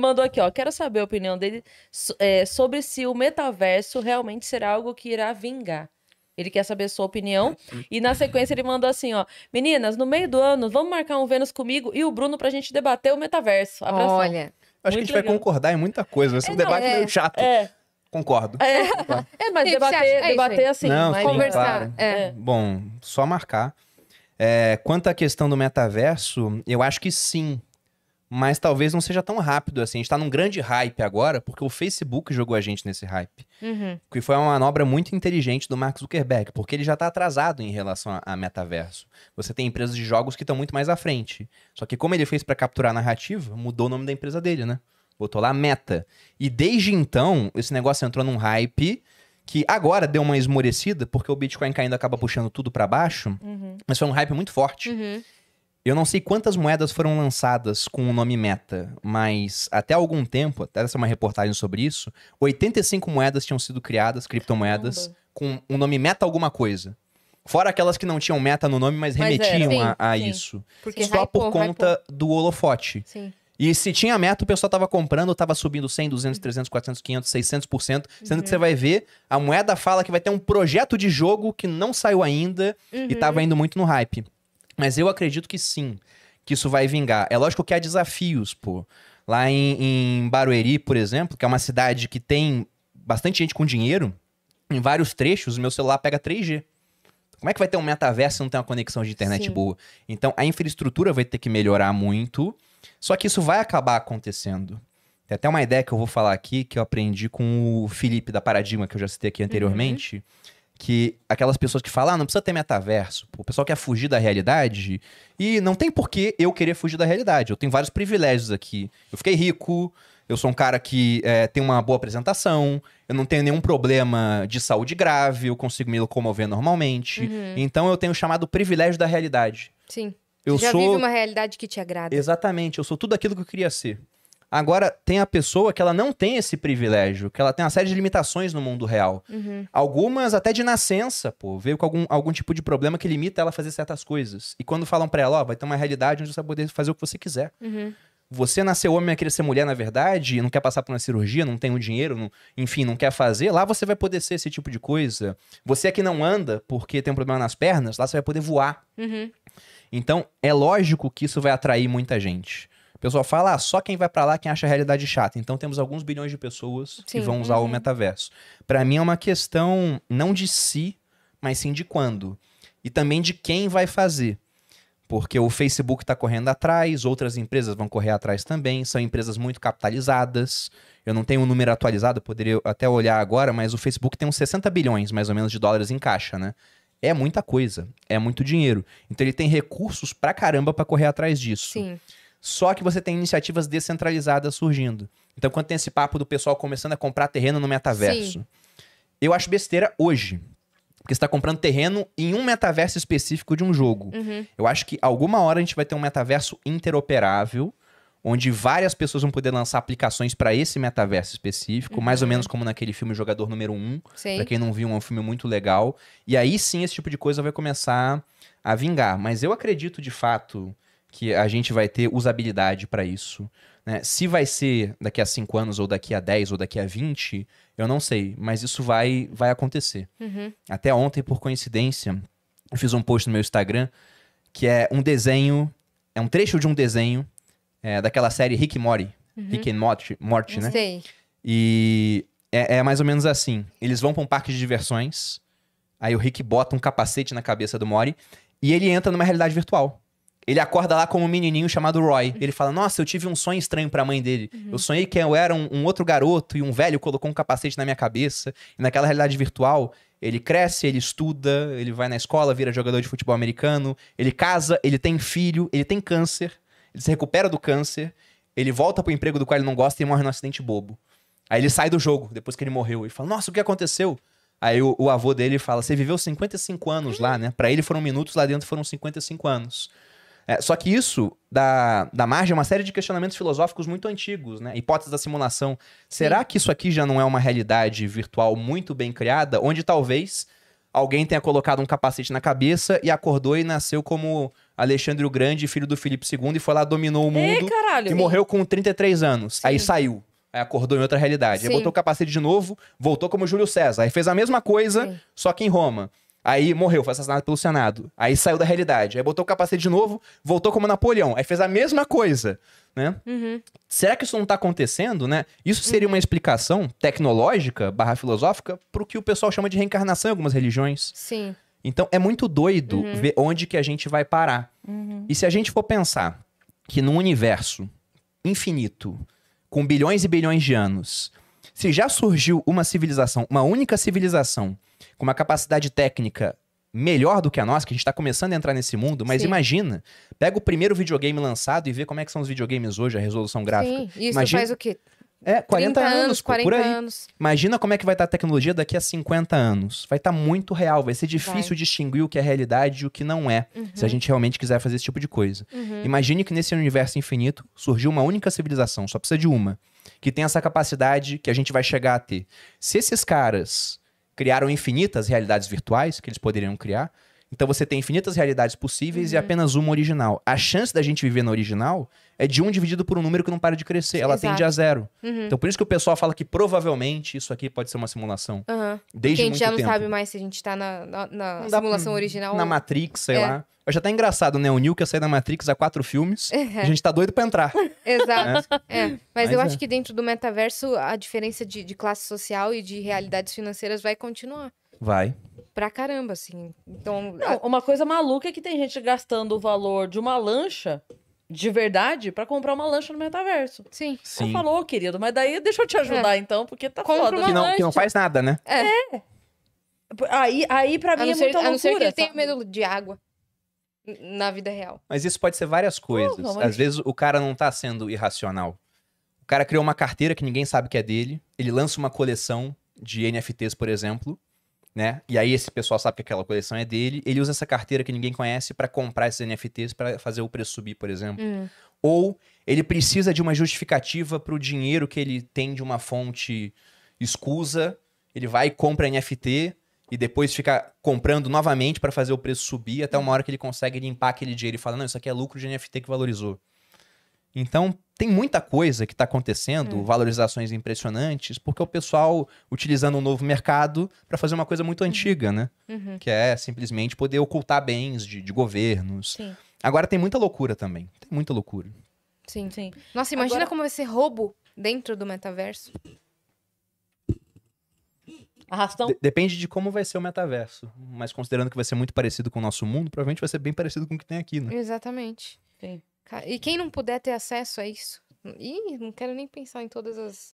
Mandou aqui, ó. Quero saber a opinião dele é, sobre se o metaverso realmente será algo que irá vingar. Ele quer saber sua opinião. E na sequência ele mandou assim, ó. Meninas, no meio do ano, vamos marcar um Vênus comigo e o Bruno pra gente debater o metaverso. Abração. Olha. Acho que a gente legal. vai concordar em muita coisa. Esse é, um não, debate é. meio chato. É. Concordo. É, é, é mas é debater, é debater assim, não, mas... É conversar. Claro. É. Bom, só marcar. quanto à questão do metaverso, eu acho que sim mas talvez não seja tão rápido assim. A gente tá num grande hype agora, porque o Facebook jogou a gente nesse hype. Uhum. Que foi uma manobra muito inteligente do Mark Zuckerberg, porque ele já tá atrasado em relação a, metaverso. Você tem empresas de jogos que estão muito mais à frente. Só que como ele fez para capturar a narrativa, mudou o nome da empresa dele, né? Botou lá Meta. E desde então, esse negócio entrou num hype que agora deu uma esmorecida, porque o Bitcoin caindo acaba puxando tudo para baixo, uhum. mas foi um hype muito forte. Uhum. Eu não sei quantas moedas foram lançadas com o nome Meta, mas até algum tempo, até essa é uma reportagem sobre isso, 85 moedas tinham sido criadas, criptomoedas, Caramba. com o nome Meta alguma coisa. Fora aquelas que não tinham meta no nome, mas remetiam mas sim, a, a sim. isso. Porque só por conta do holofote. Sim. E se tinha meta, o pessoal tava comprando, tava subindo 100, 200, 300, 400, 500, 600%. Sendo uhum. que você uhum. vai ver, a moeda fala que vai ter um projeto de jogo que não saiu ainda uhum. e tava indo muito no hype. Mas eu acredito que sim, que isso vai vingar. É lógico que há desafios, pô. Lá em, em Barueri, por exemplo, que é uma cidade que tem bastante gente com dinheiro, em vários trechos, o meu celular pega 3G. Como é que vai ter um metaverso se não tem uma conexão de internet Sim. boa? Então, a infraestrutura vai ter que melhorar muito. Só que isso vai acabar acontecendo. Tem até uma ideia que eu vou falar aqui, que eu aprendi com o Felipe da Paradigma, que eu já citei aqui uhum. anteriormente. Uhum que aquelas pessoas que falam, ah, não precisa ter metaverso. o pessoal quer fugir da realidade. E não tem por que eu querer fugir da realidade. Eu tenho vários privilégios aqui. Eu fiquei rico, eu sou um cara que é, tem uma boa apresentação, eu não tenho nenhum problema de saúde grave, eu consigo me locomover normalmente. Uhum. Então eu tenho o chamado privilégio da realidade. Sim. Eu já sou... vive uma realidade que te agrada. Exatamente, eu sou tudo aquilo que eu queria ser. Agora, tem a pessoa que ela não tem esse privilégio, que ela tem uma série de limitações no mundo real. Uhum. Algumas até de nascença, pô. Veio com algum, algum tipo de problema que limita ela a fazer certas coisas. E quando falam pra ela, ó, oh, vai ter uma realidade onde você vai poder fazer o que você quiser. Uhum. Você nasceu homem e querer ser mulher, na verdade, não quer passar por uma cirurgia, não tem o um dinheiro, não, enfim, não quer fazer, lá você vai poder ser esse tipo de coisa. Você é que não anda porque tem um problema nas pernas, lá você vai poder voar. Uhum. Então, é lógico que isso vai atrair muita gente. O pessoal fala, ah, só quem vai para lá quem acha a realidade chata. Então temos alguns bilhões de pessoas sim. que vão usar uhum. o metaverso. Para mim é uma questão não de si, mas sim de quando. E também de quem vai fazer. Porque o Facebook está correndo atrás, outras empresas vão correr atrás também, são empresas muito capitalizadas. Eu não tenho o um número atualizado, poderia até olhar agora, mas o Facebook tem uns 60 bilhões, mais ou menos, de dólares em caixa, né? É muita coisa, é muito dinheiro. Então ele tem recursos pra caramba para correr atrás disso. Sim. Só que você tem iniciativas descentralizadas surgindo. Então, quando tem esse papo do pessoal começando a comprar terreno no metaverso, Sim. eu acho besteira hoje. Porque você está comprando terreno em um metaverso específico de um jogo. Uhum. Eu acho que alguma hora a gente vai ter um metaverso interoperável, onde várias pessoas vão poder lançar aplicações para esse metaverso específico, uhum. mais ou menos como naquele filme Jogador Número 1. Para quem não viu, é um filme muito legal. E aí sim esse tipo de coisa vai começar a vingar. Mas eu acredito de fato que a gente vai ter usabilidade para isso. Né? Se vai ser daqui a 5 anos, ou daqui a 10, ou daqui a 20, eu não sei, mas isso vai, vai acontecer. Uhum. Até ontem, por coincidência, eu fiz um post no meu Instagram que é um desenho, é um trecho de um desenho é, daquela série Rick Mori. Uhum. Rick and Morty, Morty né? Sei. E é, é mais ou menos assim. Eles vão para um parque de diversões, aí o Rick bota um capacete na cabeça do Mori e ele entra numa realidade virtual. Ele acorda lá como um menininho chamado Roy. Uhum. Ele fala: Nossa, eu tive um sonho estranho pra mãe dele. Uhum. Eu sonhei que eu era um, um, outro garoto e um velho colocou um capacete na minha cabeça. E naquela realidade virtual, ele cresce, ele estuda, ele vai na escola, vira jogador de futebol americano, ele casa, ele tem filho, ele tem câncer, ele se recupera do câncer, ele volta pro emprego do qual ele não gosta e morre num acidente bobo. Aí ele sai do jogo depois que ele morreu. Ele fala: Nossa, o que aconteceu? Aí o, o avô dele fala: Você viveu 55 anos lá, né? Pra ele foram minutos, lá dentro foram 55 anos. É, só que isso da, da margem é uma série de questionamentos filosóficos muito antigos, né? Hipótese da simulação. Será Sim. que isso aqui já não é uma realidade virtual muito bem criada, onde talvez alguém tenha colocado um capacete na cabeça e acordou e nasceu como Alexandre o Grande, filho do Filipe II, e foi lá, dominou o mundo e morreu com 33 anos. Sim. Aí saiu. Aí acordou em outra realidade. Sim. Aí botou o capacete de novo, voltou como Júlio César. Aí fez a mesma coisa, Sim. só que em Roma. Aí morreu, foi assassinado pelo Senado. Aí saiu da realidade. Aí botou o capacete de novo, voltou como Napoleão. Aí fez a mesma coisa, né? Uhum. Será que isso não está acontecendo, né? Isso seria uhum. uma explicação tecnológica barra filosófica para o que o pessoal chama de reencarnação em algumas religiões. Sim. Então é muito doido uhum. ver onde que a gente vai parar. Uhum. E se a gente for pensar que num universo infinito, com bilhões e bilhões de anos, se já surgiu uma civilização, uma única civilização, com uma capacidade técnica melhor do que a nossa, que a gente está começando a entrar nesse mundo, mas Sim. imagina, pega o primeiro videogame lançado e vê como é que são os videogames hoje, a resolução gráfica. Sim, isso imagina... faz o quê? É, 40 anos, anos 40 por aí. Anos. Imagina como é que vai estar tá a tecnologia daqui a 50 anos. Vai estar tá muito real, vai ser difícil vai. distinguir o que é realidade e o que não é, uhum. se a uhum. gente realmente quiser fazer esse tipo de coisa. Uhum. Imagine que nesse universo infinito surgiu uma única civilização, só precisa de uma que tem essa capacidade que a gente vai chegar a ter. Se esses caras criaram infinitas realidades virtuais que eles poderiam criar, então você tem infinitas realidades possíveis uhum. e apenas uma original. A chance da gente viver na original é de um dividido por um número que não para de crescer. Ela Exato. tende a zero. Uhum. Então por isso que o pessoal fala que provavelmente isso aqui pode ser uma simulação. Uhum. Desde Porque a gente já não tempo. sabe mais se a gente tá na, na, na simulação original. Na ou... Matrix, sei é. lá. Mas já tá engraçado, né? O Neil que sair da Matrix há quatro filmes. É. A gente tá doido pra entrar. Exato. Né? É. Mas, Mas, eu acho é. que dentro do metaverso a diferença de, de classe social e de realidades financeiras vai continuar. Vai pra caramba, assim. Então. Não, a... Uma coisa maluca é que tem gente gastando o valor de uma lancha de verdade para comprar uma lancha no metaverso. Sim. Sim. Você falou, querido, mas daí deixa eu te ajudar é. então, porque tá Compra foda. Uma que, não, que não faz nada, né? É. é. Aí, aí pra mim é ser, muita loucura. A não ser que ele tenha medo de água na vida real. Mas isso pode ser várias coisas. Não, não, Às vezes o cara não tá sendo irracional. O cara criou uma carteira que ninguém sabe que é dele. Ele lança uma coleção de NFTs, por exemplo né? E aí esse pessoal sabe que aquela coleção é dele, ele usa essa carteira que ninguém conhece para comprar esses NFTs para fazer o preço subir, por exemplo. Hum. Ou ele precisa de uma justificativa para o dinheiro que ele tem de uma fonte escusa, ele vai e compra NFT e depois fica comprando novamente para fazer o preço subir até uma hora que ele consegue limpar aquele dinheiro e fala: "Não, isso aqui é lucro de NFT que valorizou". Então, tem muita coisa que está acontecendo, hum. valorizações impressionantes, porque o pessoal utilizando um novo mercado para fazer uma coisa muito uhum. antiga, né? Uhum. Que é simplesmente poder ocultar bens de, de governos. Sim. Agora tem muita loucura também. Tem muita loucura. Sim, sim. Nossa, imagina Agora... como vai ser roubo dentro do metaverso. Arrastão? depende de como vai ser o metaverso. Mas considerando que vai ser muito parecido com o nosso mundo, provavelmente vai ser bem parecido com o que tem aqui, né? Exatamente. Sim. E quem não puder ter acesso a isso? Hum, ih, não quero nem pensar em todas as